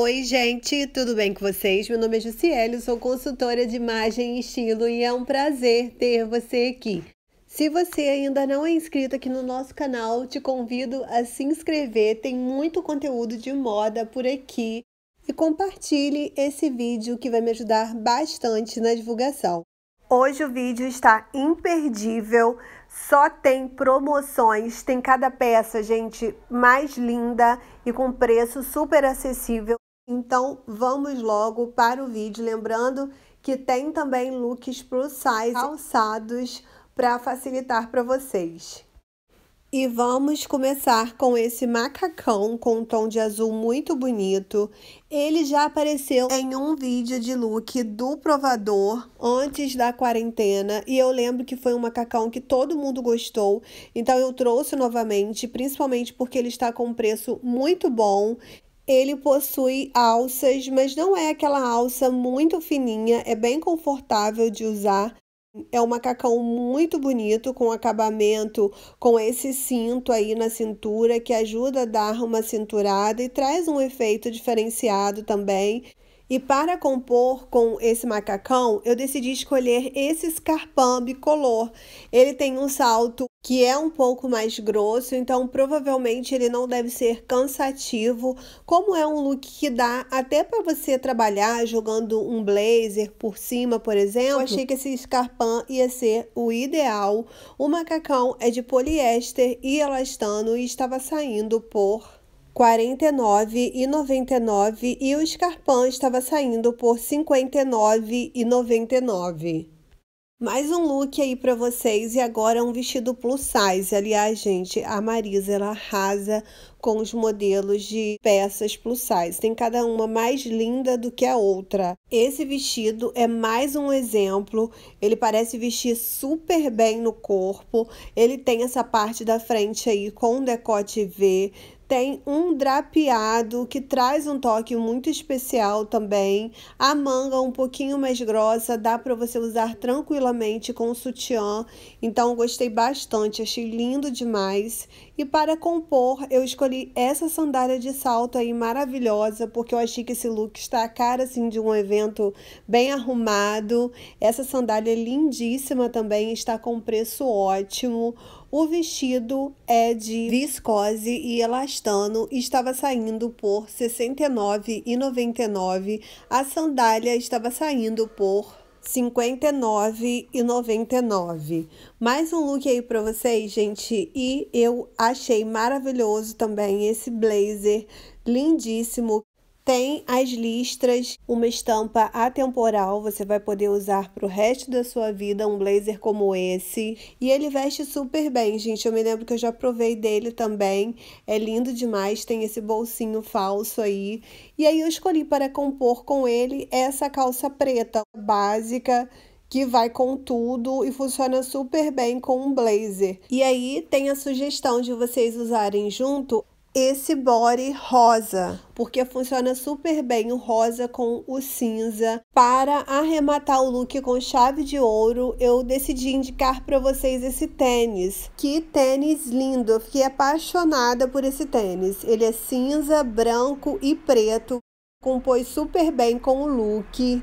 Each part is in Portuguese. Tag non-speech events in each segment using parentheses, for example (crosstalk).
Oi, gente, tudo bem com vocês? Meu nome é Jussiele, sou consultora de imagem e estilo e é um prazer ter você aqui. Se você ainda não é inscrito aqui no nosso canal, te convido a se inscrever, tem muito conteúdo de moda por aqui e compartilhe esse vídeo que vai me ajudar bastante na divulgação. Hoje o vídeo está imperdível, só tem promoções, tem cada peça, gente, mais linda e com preço super acessível. Então vamos logo para o vídeo, lembrando que tem também looks plus size calçados para facilitar para vocês. E vamos começar com esse macacão com um tom de azul muito bonito. Ele já apareceu em um vídeo de look do provador antes da quarentena. E eu lembro que foi um macacão que todo mundo gostou. Então eu trouxe novamente, principalmente porque ele está com um preço muito bom. Ele possui alças, mas não é aquela alça muito fininha, é bem confortável de usar. É um macacão muito bonito, com acabamento com esse cinto aí na cintura, que ajuda a dar uma cinturada e traz um efeito diferenciado também. E para compor com esse macacão, eu decidi escolher esse escarpão bicolor. Ele tem um salto que é um pouco mais grosso, então provavelmente ele não deve ser cansativo, como é um look que dá até para você trabalhar jogando um blazer por cima, por exemplo. Eu achei que esse escarpão ia ser o ideal. O macacão é de poliéster e elastano e estava saindo por R$ 49,99 e o escarpão estava saindo por R$ 59,99. Mais um look aí para vocês e agora um vestido plus size. Aliás, gente, a Marisa ela arrasa com os modelos de peças plus size. Tem cada uma mais linda do que a outra. Esse vestido é mais um exemplo. Ele parece vestir super bem no corpo. Ele tem essa parte da frente aí com decote V. Tem um drapeado que traz um toque muito especial também. A manga um pouquinho mais grossa, dá para você usar tranquilamente com o sutiã. Então gostei bastante, achei lindo demais. E para compor, eu escolhi essa sandália de salto aí maravilhosa, porque eu achei que esse look está a cara assim de um evento bem arrumado. Essa sandália é lindíssima também, está com preço ótimo. O vestido é de viscose e elastano e estava saindo por R$ 69,99. A sandália estava saindo por 59,99. Mais um look aí para vocês, gente, e eu achei maravilhoso também esse blazer lindíssimo tem as listras, uma estampa atemporal, você vai poder usar para o resto da sua vida um blazer como esse. E ele veste super bem, gente. Eu me lembro que eu já provei dele também. É lindo demais, tem esse bolsinho falso aí. E aí eu escolhi para compor com ele essa calça preta básica que vai com tudo e funciona super bem com um blazer. E aí tem a sugestão de vocês usarem junto esse body rosa, porque funciona super bem o rosa com o cinza. Para arrematar o look com chave de ouro, eu decidi indicar para vocês esse tênis. Que tênis lindo! Eu fiquei apaixonada por esse tênis. Ele é cinza, branco e preto, compôs super bem com o look.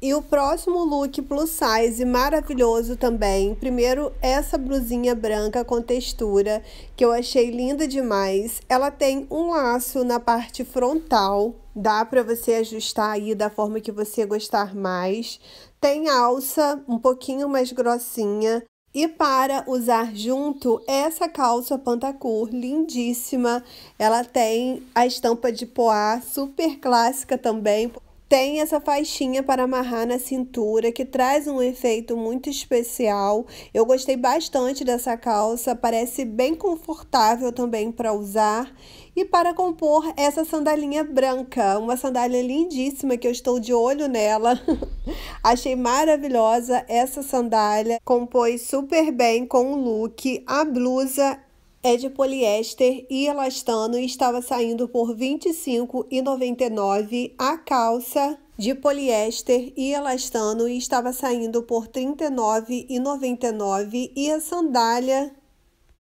E o próximo look plus size maravilhoso também. Primeiro, essa blusinha branca com textura, que eu achei linda demais. Ela tem um laço na parte frontal, dá para você ajustar aí da forma que você gostar mais. Tem alça um pouquinho mais grossinha. E para usar junto, essa calça pantacur, lindíssima. Ela tem a estampa de poá, super clássica também tem essa faixinha para amarrar na cintura que traz um efeito muito especial. Eu gostei bastante dessa calça, parece bem confortável também para usar. E para compor essa sandalinha branca, uma sandália lindíssima que eu estou de olho nela. (laughs) Achei maravilhosa essa sandália, compôs super bem com o look. A blusa é de poliéster e elastano e estava saindo por R$ 25,99 a calça de poliéster e elastano e estava saindo por R$ 39,99 e a sandália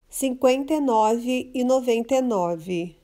R$ 59,99.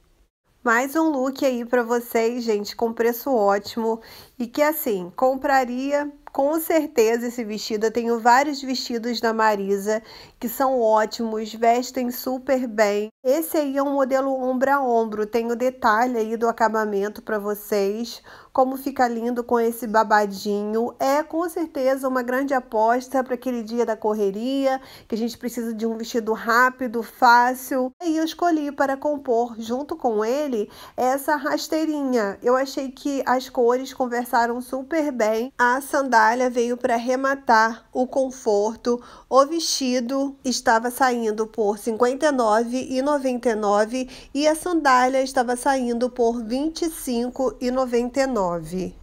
Mais um look aí para vocês, gente, com preço ótimo e que assim, compraria com certeza esse vestido. Eu tenho vários vestidos da Marisa que são ótimos, vestem super bem. Esse aí é um modelo ombro a ombro, tem o detalhe aí do acabamento para vocês, como fica lindo com esse babadinho. É com certeza uma grande aposta para aquele dia da correria, que a gente precisa de um vestido rápido, fácil. E eu escolhi para compor junto com ele essa rasteirinha. Eu achei que as cores conversaram super bem. A sandália veio para rematar o conforto. O vestido estava saindo por R$ 59,99 e a sandália estava saindo por R$ 25,99. 9.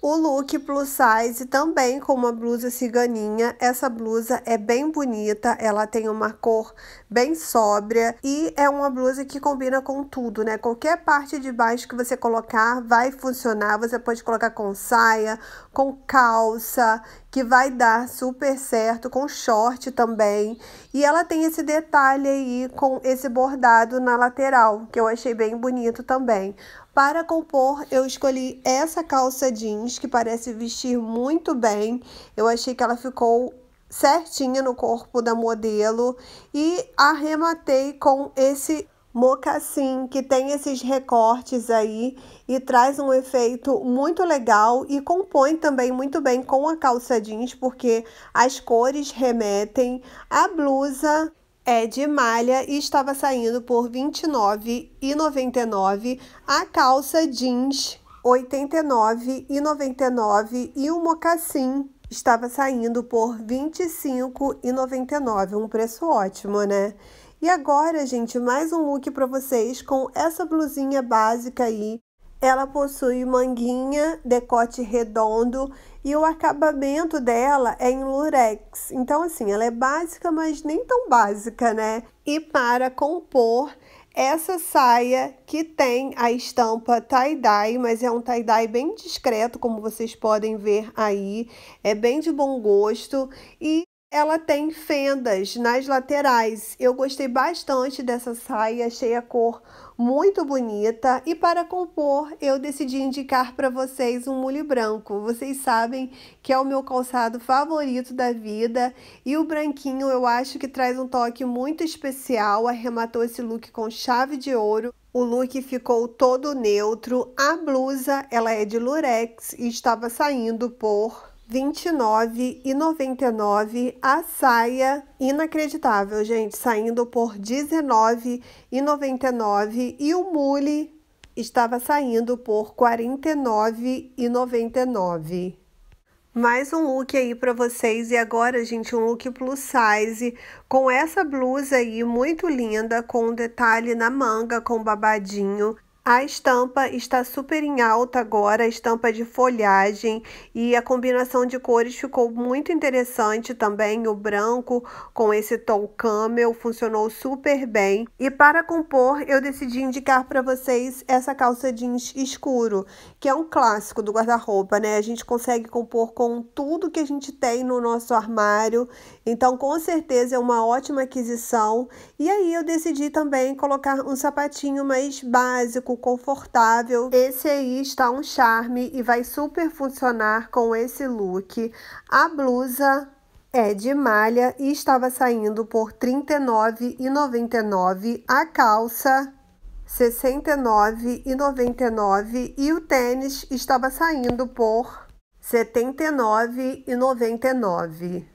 O look plus size também com uma blusa ciganinha. Essa blusa é bem bonita, ela tem uma cor bem sóbria e é uma blusa que combina com tudo, né? Qualquer parte de baixo que você colocar vai funcionar. Você pode colocar com saia, com calça, que vai dar super certo, com short também. E ela tem esse detalhe aí com esse bordado na lateral, que eu achei bem bonito também. Para compor, eu escolhi essa calça jeans que parece vestir muito bem. Eu achei que ela ficou certinha no corpo da modelo e arrematei com esse mocassim que tem esses recortes aí e traz um efeito muito legal e compõe também muito bem com a calça jeans porque as cores remetem. A blusa é de malha e estava saindo por R$ 29,99 a calça jeans R$ 89,99 e o um mocassim estava saindo por R$ 25,99, um preço ótimo, né? E agora, gente, mais um look para vocês com essa blusinha básica aí ela possui manguinha, decote redondo e o acabamento dela é em lurex. Então, assim, ela é básica, mas nem tão básica, né? E para compor essa saia que tem a estampa tie-dye, mas é um tie-dye bem discreto, como vocês podem ver aí, é bem de bom gosto e ela tem fendas nas laterais. Eu gostei bastante dessa saia, achei a cor muito bonita e para compor eu decidi indicar para vocês um mule branco. Vocês sabem que é o meu calçado favorito da vida e o branquinho eu acho que traz um toque muito especial, arrematou esse look com chave de ouro. O look ficou todo neutro, a blusa ela é de lurex e estava saindo por 29,99 a saia inacreditável, gente, saindo por 19,99 e o mule estava saindo por 49,99. Mais um look aí para vocês e agora, gente, um look plus size com essa blusa aí muito linda com um detalhe na manga com babadinho. A estampa está super em alta agora, a estampa de folhagem e a combinação de cores ficou muito interessante também. O branco com esse tom camel funcionou super bem. E para compor, eu decidi indicar para vocês essa calça jeans escuro, que é um clássico do guarda-roupa, né? A gente consegue compor com tudo que a gente tem no nosso armário então, com certeza é uma ótima aquisição. E aí eu decidi também colocar um sapatinho mais básico, confortável. Esse aí está um charme e vai super funcionar com esse look. A blusa é de malha e estava saindo por R$ 39,99 a calça. R$ 69,99 e o tênis estava saindo por R$ 79,99.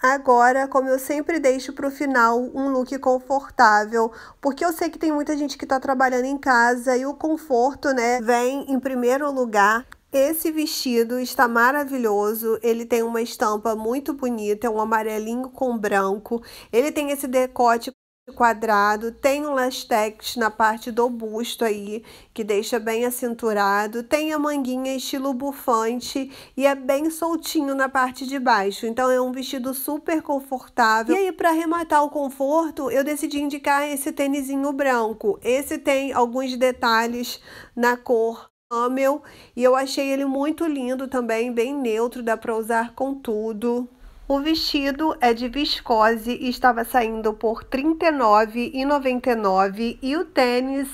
Agora, como eu sempre deixo para o final, um look confortável, porque eu sei que tem muita gente que está trabalhando em casa e o conforto, né, vem em primeiro lugar. Esse vestido está maravilhoso, ele tem uma estampa muito bonita, é um amarelinho com branco, ele tem esse decote quadrado, tem um lastex na parte do busto aí, que deixa bem acinturado, tem a manguinha estilo bufante e é bem soltinho na parte de baixo, então é um vestido super confortável. E aí, para arrematar o conforto, eu decidi indicar esse tênisinho branco, esse tem alguns detalhes na cor camel e eu achei ele muito lindo também, bem neutro, dá para usar com tudo. O vestido é de viscose e estava saindo por R$ 39,99 e o tênis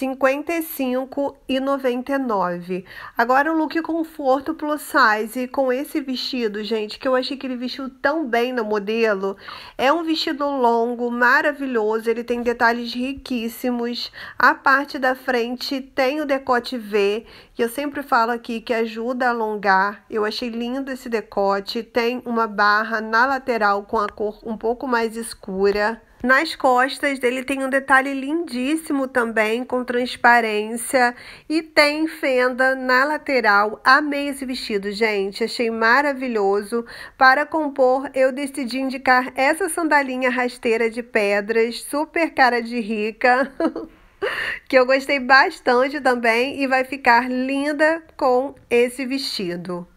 55,99. Agora o look conforto plus size com esse vestido, gente, que eu achei que ele vestiu tão bem no modelo. É um vestido longo, maravilhoso, ele tem detalhes riquíssimos. A parte da frente tem o decote V, que eu sempre falo aqui que ajuda a alongar. Eu achei lindo esse decote, tem uma barra na lateral com a cor um pouco mais escura. Nas costas dele tem um detalhe lindíssimo também, com transparência. E tem fenda na lateral. Amei esse vestido, gente. Achei maravilhoso. Para compor, eu decidi indicar essa sandalinha rasteira de pedras, super cara de rica. (laughs) que eu gostei bastante também e vai ficar linda com esse vestido.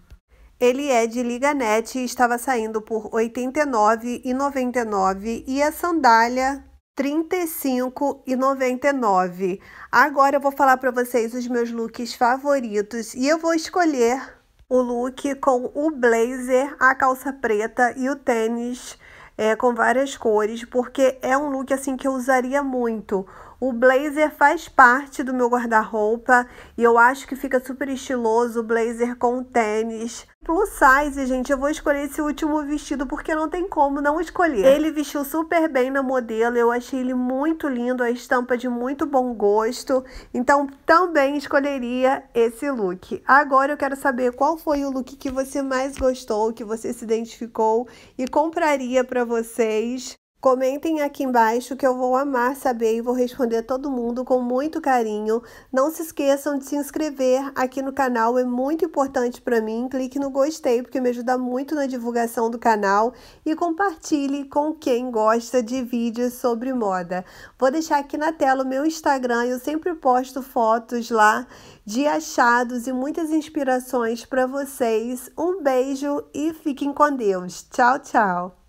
Ele é de liga net e estava saindo por R$ 89,99 e a sandália R$ 35,99. Agora eu vou falar para vocês os meus looks favoritos e eu vou escolher o look com o blazer, a calça preta e o tênis é, com várias cores, porque é um look assim que eu usaria muito. O blazer faz parte do meu guarda-roupa e eu acho que fica super estiloso o blazer com tênis. Plus size, gente, eu vou escolher esse último vestido porque não tem como não escolher. Ele vestiu super bem na modelo, eu achei ele muito lindo, a estampa de muito bom gosto. Então, também escolheria esse look. Agora eu quero saber qual foi o look que você mais gostou, que você se identificou e compraria para vocês. Comentem aqui embaixo que eu vou amar saber e vou responder todo mundo com muito carinho. Não se esqueçam de se inscrever aqui no canal, é muito importante para mim. Clique no gostei porque me ajuda muito na divulgação do canal e compartilhe com quem gosta de vídeos sobre moda. Vou deixar aqui na tela o meu Instagram, eu sempre posto fotos lá de achados e muitas inspirações para vocês. Um beijo e fiquem com Deus. Tchau, tchau.